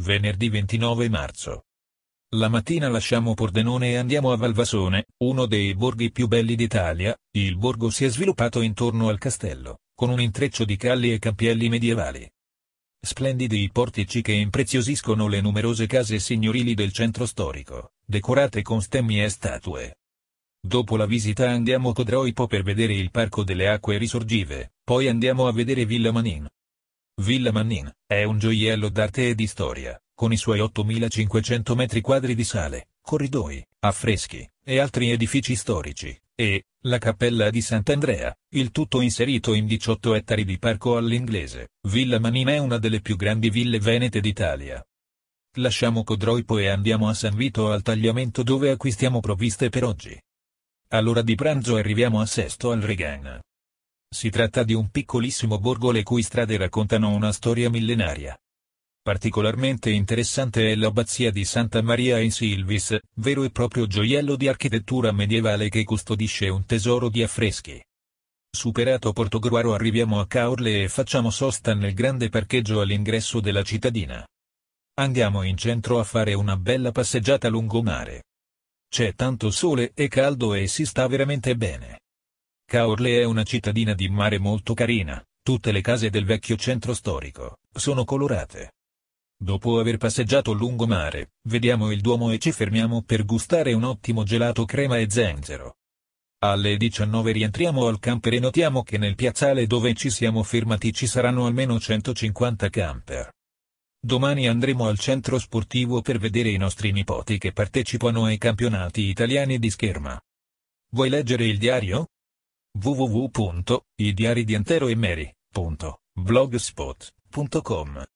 Venerdì 29 marzo. La mattina lasciamo Pordenone e andiamo a Valvasone, uno dei borghi più belli d'Italia, il borgo si è sviluppato intorno al castello, con un intreccio di calli e campielli medievali. Splendidi i portici che impreziosiscono le numerose case signorili del centro storico, decorate con stemmi e statue. Dopo la visita andiamo a Codroipo per vedere il Parco delle Acque Risorgive, poi andiamo a vedere Villa Manin, Villa Mannin, è un gioiello d'arte e di storia, con i suoi 8.500 metri quadri di sale, corridoi, affreschi, e altri edifici storici, e, la cappella di Sant'Andrea, il tutto inserito in 18 ettari di parco all'inglese. Villa Mannin è una delle più grandi ville venete d'Italia. Lasciamo Codroipo e andiamo a San Vito al tagliamento dove acquistiamo provviste per oggi. All'ora di pranzo arriviamo a Sesto al Regan. Si tratta di un piccolissimo borgo le cui strade raccontano una storia millenaria. Particolarmente interessante è l'abbazia di Santa Maria in Silvis, vero e proprio gioiello di architettura medievale che custodisce un tesoro di affreschi. Superato Portogruaro arriviamo a Caorle e facciamo sosta nel grande parcheggio all'ingresso della cittadina. Andiamo in centro a fare una bella passeggiata lungomare. C'è tanto sole e caldo e si sta veramente bene. Caorle è una cittadina di mare molto carina, tutte le case del vecchio centro storico sono colorate. Dopo aver passeggiato lungo mare, vediamo il Duomo e ci fermiamo per gustare un ottimo gelato crema e zenzero. Alle 19 rientriamo al camper e notiamo che nel piazzale dove ci siamo fermati ci saranno almeno 150 camper. Domani andremo al centro sportivo per vedere i nostri nipoti che partecipano ai campionati italiani di scherma. Vuoi leggere il diario? www.idiaridianteroemeri.blogspot.com